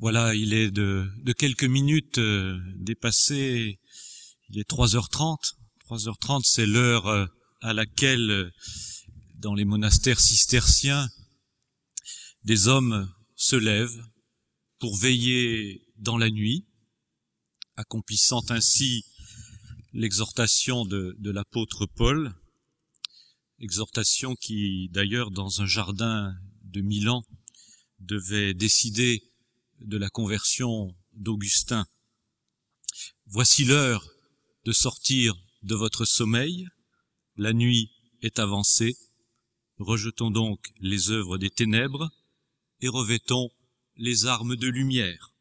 Voilà, il est de, quelques minutes euh, dépassé, il est 3h30. 3h30, c'est l'heure euh, à laquelle, euh, dans les monastères cisterciens, des hommes se lèvent pour veiller dans la nuit, accomplissant ainsi l'exhortation de, de l'apôtre Paul, exhortation qui, d'ailleurs, dans un jardin de Milan, devait décider de la conversion d'Augustin. Voici l'heure de sortir de votre sommeil, la nuit est avancée, rejetons donc les œuvres des ténèbres et revêtons les armes de lumière.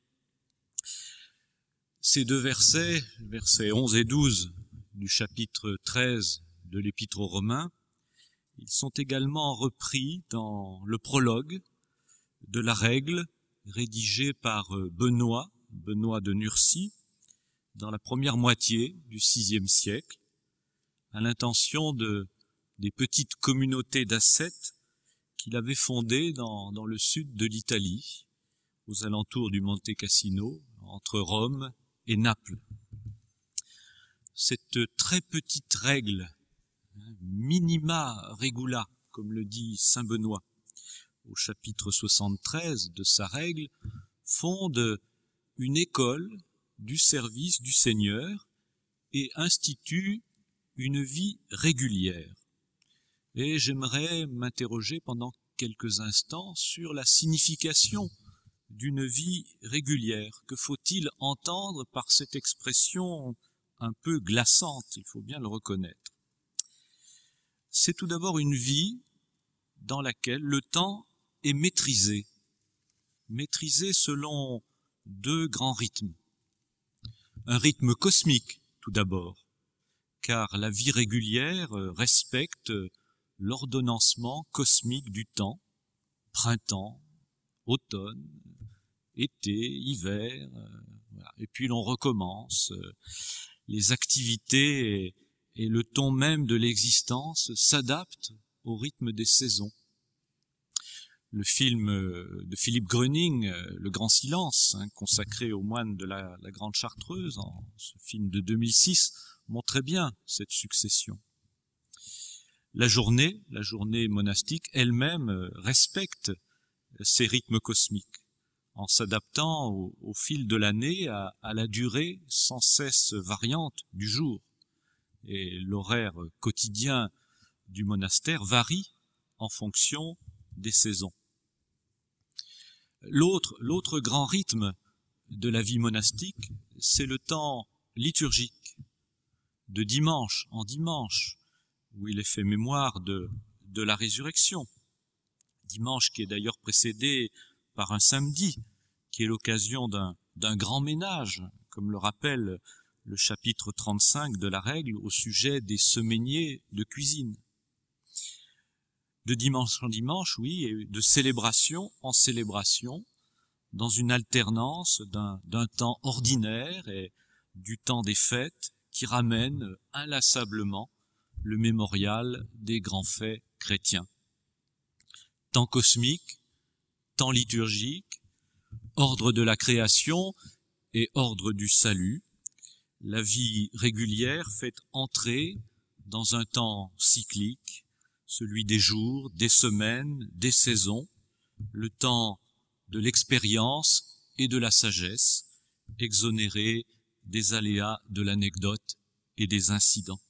Ces deux versets, versets 11 et 12 du chapitre 13 de l'Épître aux Romains, ils sont également repris dans le prologue de la règle rédigé par euh, Benoît, Benoît de Nursie, dans la première moitié du VIe siècle, à l'intention de, des petites communautés d'ascètes qu'il avait fondées dans, dans le sud de l'Italie, aux alentours du Monte Cassino, entre Rome et Naples. Cette très petite règle, minima regula, comme le dit Saint Benoît, au chapitre 73 de sa règle, fonde une école du service du Seigneur et institue une vie régulière. Et j'aimerais m'interroger pendant quelques instants sur la signification d'une vie régulière. Que faut-il entendre par cette expression un peu glaçante, il faut bien le reconnaître C'est tout d'abord une vie dans laquelle le temps est maîtrisé. Maîtrisé selon deux grands rythmes. Un rythme cosmique, tout d'abord, car la vie régulière euh, respecte euh, l'ordonnancement cosmique du temps, printemps, automne, été, hiver, euh, et puis l'on recommence. Les activités et, le ton même de l'existence s'adaptent au rythme des saisons le film euh, de Philippe Gröning, euh, Le Grand Silence, hein, consacré aux moines de la, Grande Chartreuse, en ce film de 2006, montrait bien cette succession. La journée, la journée monastique elle-même euh, respecte ces rythmes cosmiques, en s'adaptant au, fil de l'année à la durée sans cesse variante du jour. Et l'horaire quotidien du monastère varie en fonction des saisons. L'autre, grand rythme de la vie monastique, c'est le temps liturgique, de dimanche en dimanche, où il est fait mémoire de, de la résurrection. Dimanche qui est d'ailleurs précédé par un samedi, qui est l'occasion d'un, d'un grand ménage, comme le rappelle le chapitre 35 de la règle au sujet des semeniers de cuisine de dimanche en dimanche, oui, et de célébration en célébration, dans une alternance d'un, temps ordinaire et du temps des fêtes qui ramène inlassablement le mémorial des grands faits chrétiens. Temps cosmique, temps liturgique, ordre de la création et ordre du salut, la vie régulière fait entrer dans un temps cyclique celui des jours, des semaines, des saisons, le temps de l'expérience et de la sagesse, exonéré des aléas de l'anecdote et des incidents.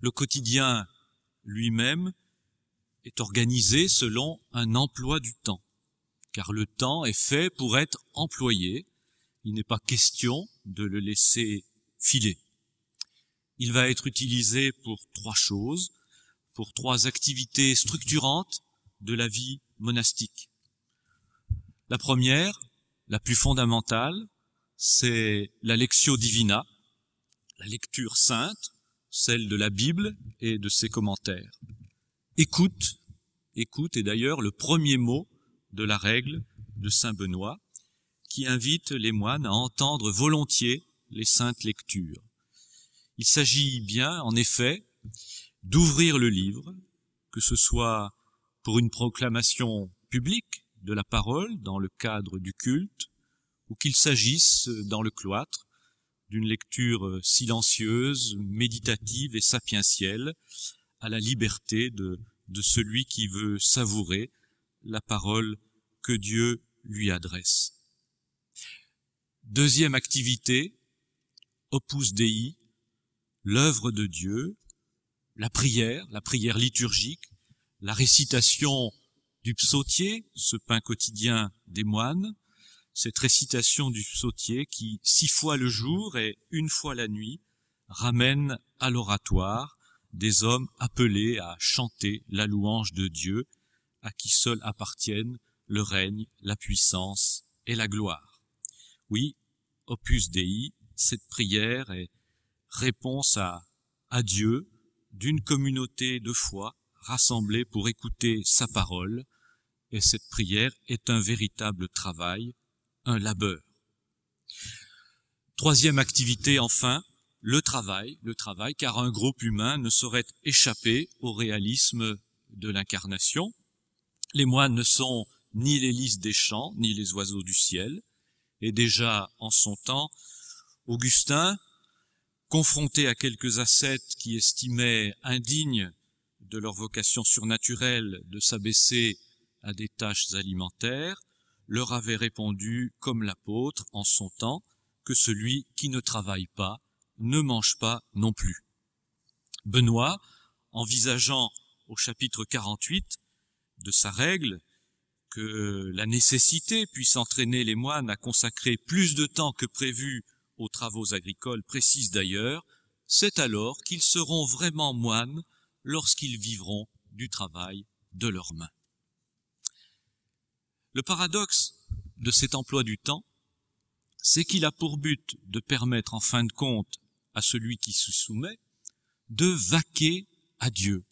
Le quotidien lui-même est organisé selon un emploi du temps, car le temps est fait pour être employé, il n'est pas question de le laisser filer. Il va être utilisé pour trois choses, pour trois activités structurantes de la vie monastique. La première, la plus fondamentale, c'est la lectio divina, la lecture sainte, celle de la Bible et de ses commentaires. Écoute, écoute est d'ailleurs le premier mot de la règle de Saint Benoît, qui invite les moines à entendre volontiers les saintes lectures. Il s'agit bien, en effet, d'ouvrir le livre, que ce soit pour une proclamation publique de la parole dans le cadre du culte, ou qu'il s'agisse dans le cloître d'une lecture silencieuse, méditative et sapientielle, à la liberté de, de celui qui veut savourer la parole que Dieu lui adresse. Deuxième activité, Opus Dei, l'œuvre de Dieu, la prière, la prière liturgique, la récitation du psautier, ce pain quotidien des moines, cette récitation du psautier qui, six fois le jour et une fois la nuit, ramène à l'oratoire des hommes appelés à chanter la louange de Dieu, à qui seul appartiennent le règne, la puissance et la gloire. Oui, Opus Dei, cette prière est réponse à, à Dieu, d'une communauté de foi rassemblée pour écouter sa parole, et cette prière est un véritable travail, un labeur. Troisième activité enfin, le travail, le travail, car un groupe humain ne saurait échapper au réalisme de l'incarnation. Les moines ne sont ni les lys des champs, ni les oiseaux du ciel, et déjà en son temps, Augustin, confronté à quelques ascètes qui estimaient indignes de leur vocation surnaturelle de s'abaisser à des tâches alimentaires, leur avait répondu, comme l'apôtre en son temps, que celui qui ne travaille pas ne mange pas non plus. Benoît, envisageant au chapitre 48 de sa règle que la nécessité puisse entraîner les moines à consacrer plus de temps que prévu aux travaux agricoles précise d'ailleurs, c'est alors qu'ils seront vraiment moines lorsqu'ils vivront du travail de leurs mains. Le paradoxe de cet emploi du temps, c'est qu'il a pour but de permettre en fin de compte à celui qui se soumet de vaquer à Dieu,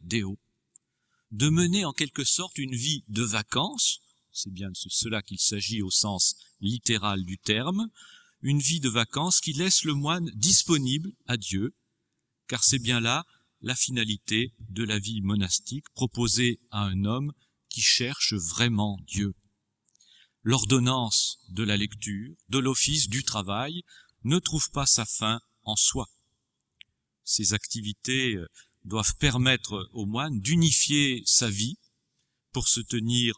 des hauts, de mener en quelque sorte une vie de vacances c'est bien de cela qu'il s'agit au sens littéral du terme, une vie de vacances qui laisse le moine disponible à Dieu, car c'est bien là la finalité de la vie monastique proposée à un homme qui cherche vraiment Dieu. L'ordonnance de la lecture, de l'office, du travail, ne trouve pas sa fin en soi. Ces activités euh, doivent permettre au moine d'unifier sa vie pour se tenir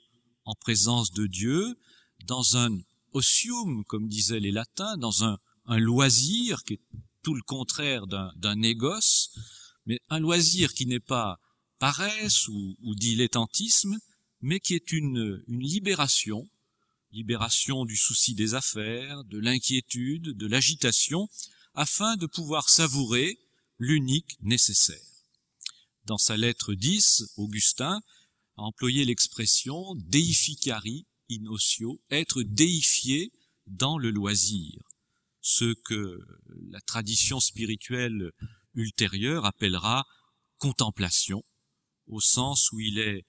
en présence de Dieu, dans un osium, comme disaient les latins, dans un, loisir qui est tout le contraire d'un négoce, mais un loisir qui n'est pas paresse ou, dilettantisme, mais qui est une libération, libération du souci des affaires, de l'inquiétude, de l'agitation, afin de pouvoir savourer l'unique nécessaire. Dans sa lettre 10, Augustin a employé l'expression deificari in être déifié dans le loisir, ce que la tradition spirituelle ultérieure appellera contemplation, au sens où il est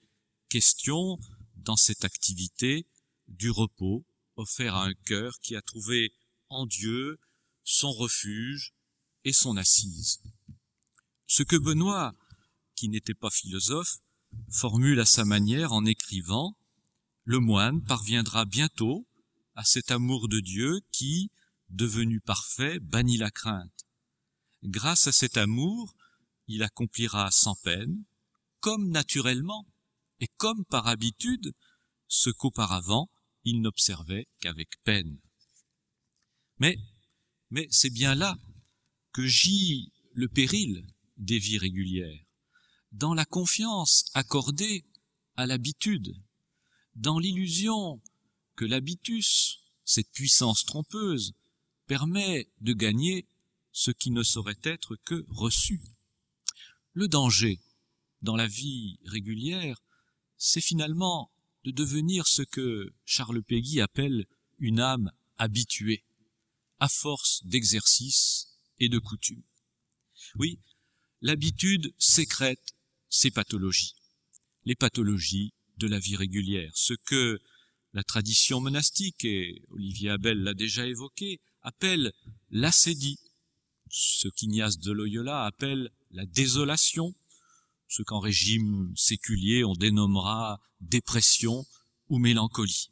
question dans cette activité du repos offert à un cœur qui a trouvé en Dieu son refuge et son assise. Ce que Benoît, qui n'était pas philosophe, formule à sa manière en écrivant Le moine parviendra bientôt à cet amour de Dieu qui, devenu parfait, bannit la crainte. Grâce à cet amour, il accomplira sans peine, comme naturellement et comme par habitude, ce qu'auparavant il n'observait qu'avec peine. Mais, mais c'est bien là que gît le péril des vies régulières dans la confiance accordée à l'habitude, dans l'illusion que l'habitus, cette puissance trompeuse, permet de gagner ce qui ne saurait être que reçu. Le danger dans la vie régulière, c'est finalement de devenir ce que Charles Péguy appelle une âme habituée, à force d'exercice et de coutume. Oui, l'habitude sécrète ces pathologies, les pathologies de la vie régulière, ce que la tradition monastique, et Olivier Abel l'a déjà évoqué, appelle l'assédie, ce qu'Ignace de Loyola appelle la désolation, ce qu'en régime séculier on dénommera dépression ou mélancolie.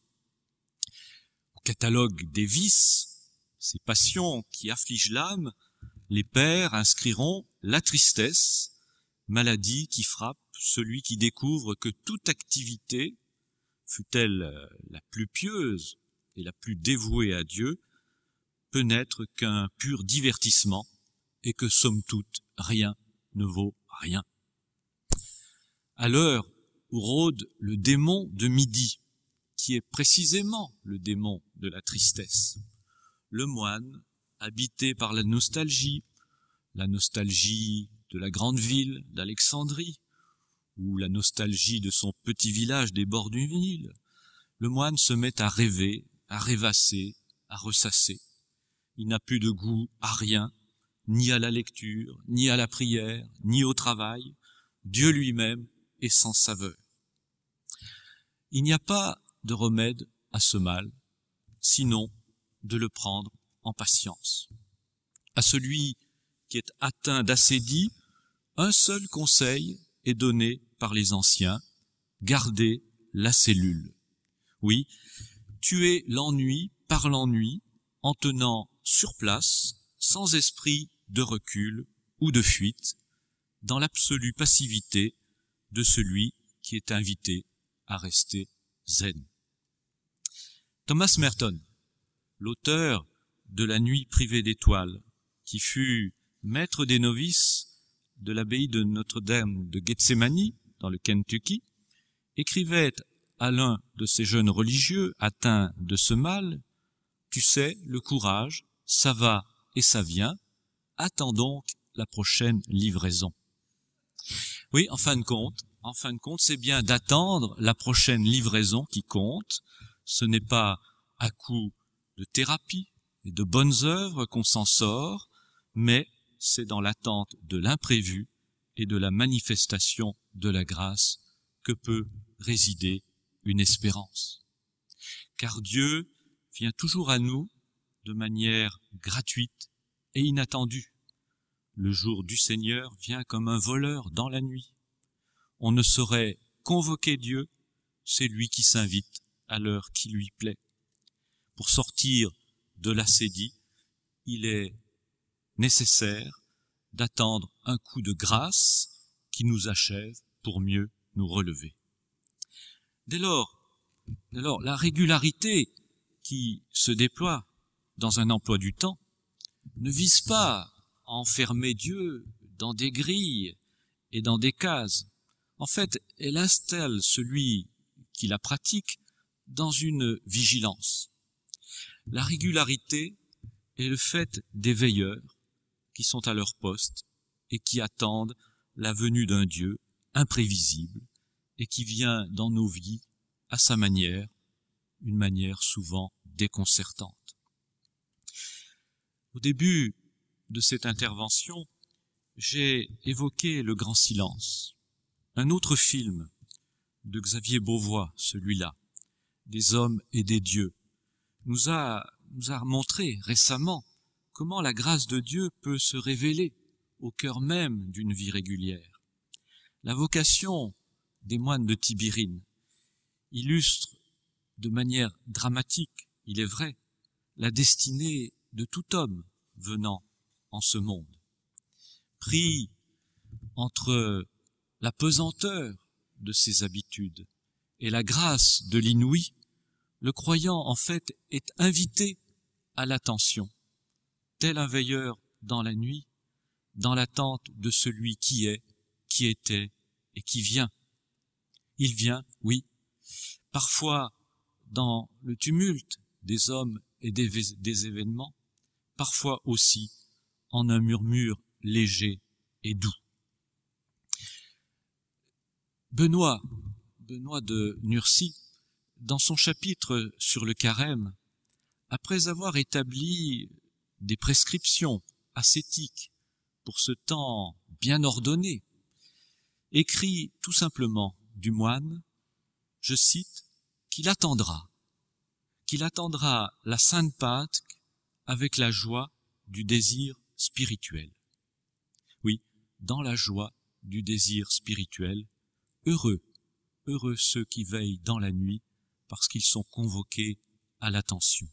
Au catalogue des vices, ces passions qui affligent l'âme, les pères inscriront la tristesse, maladie qui frappe celui qui découvre que toute activité, fût-elle euh, la plus pieuse et la plus dévouée à Dieu, peut n'être qu'un pur divertissement et que somme toute rien ne vaut rien. À l'heure où rôde le démon de midi, qui est précisément le démon de la tristesse, le moine, habité par la nostalgie, la nostalgie de la grande ville d'Alexandrie, ou la nostalgie de son petit village des bords d'une ville, le moine se met à rêver, à rêvasser, à ressasser. Il n'a plus de goût à rien, ni à la lecture, ni à la prière, ni au travail. Dieu lui-même est sans saveur. Il n'y a pas de remède à ce mal, sinon de le prendre en patience. À celui qui est atteint d'assédie, un seul conseil est donné par les anciens, garder la cellule. Oui, tuer l'ennui par l'ennui en tenant sur place, sans esprit de recul ou de fuite, dans l'absolue passivité de celui qui est invité à rester zen. Thomas Merton, l'auteur de La nuit privée d'étoiles, qui fut maître des novices de l'abbaye de Notre-Dame de Gethsemane, dans le Kentucky, écrivait à l'un de ces jeunes religieux atteints de ce mal, Tu sais, le courage, ça va et ça vient, attends donc la prochaine livraison. Oui, en fin de compte, en fin de compte, c'est bien d'attendre la prochaine livraison qui compte. Ce n'est pas à coup de thérapie et de bonnes œuvres qu'on s'en sort, mais c'est dans l'attente de l'imprévu et de la manifestation de la grâce que peut résider une espérance. Car Dieu vient toujours à nous de manière gratuite et inattendue. Le jour du Seigneur vient comme un voleur dans la nuit. On ne saurait convoquer Dieu, c'est lui qui s'invite à l'heure qui lui plaît. Pour sortir de l'assédie, il est nécessaire d'attendre un coup de grâce qui nous achève pour mieux nous relever. Dès lors, dès lors, la régularité qui se déploie dans un emploi du temps ne vise pas à enfermer Dieu dans des grilles et dans des cases. En fait, elle installe celui qui la pratique dans une vigilance. La régularité est le fait des veilleurs qui sont à leur poste et qui attendent la venue d'un Dieu imprévisible et qui vient dans nos vies à sa manière, une manière souvent déconcertante. Au début de cette intervention, j'ai évoqué Le Grand Silence, un autre film de Xavier Beauvois, celui-là, des hommes et des dieux, nous a, nous a montré récemment comment la grâce de Dieu peut se révéler au cœur même d'une vie régulière. La vocation des moines de Tibirine illustre de manière dramatique, il est vrai, la destinée de tout homme venant en ce monde. Pris entre la pesanteur de ses habitudes et la grâce de l'inouï, le croyant en fait est invité à l'attention, tel un veilleur dans la nuit, dans l'attente de celui qui est, qui était et qui vient. Il vient, oui, parfois dans le tumulte des hommes et des, événements, parfois aussi en un murmure léger et doux. Benoît, Benoît de Nurcy, dans son chapitre sur le carême, après avoir établi des prescriptions ascétiques pour ce temps bien ordonné, écrit tout simplement du moine, je cite, qu'il attendra, qu'il attendra la Sainte Pâque avec la joie du désir spirituel. Oui, dans la joie du désir spirituel, heureux, heureux ceux qui veillent dans la nuit parce qu'ils sont convoqués à l'attention.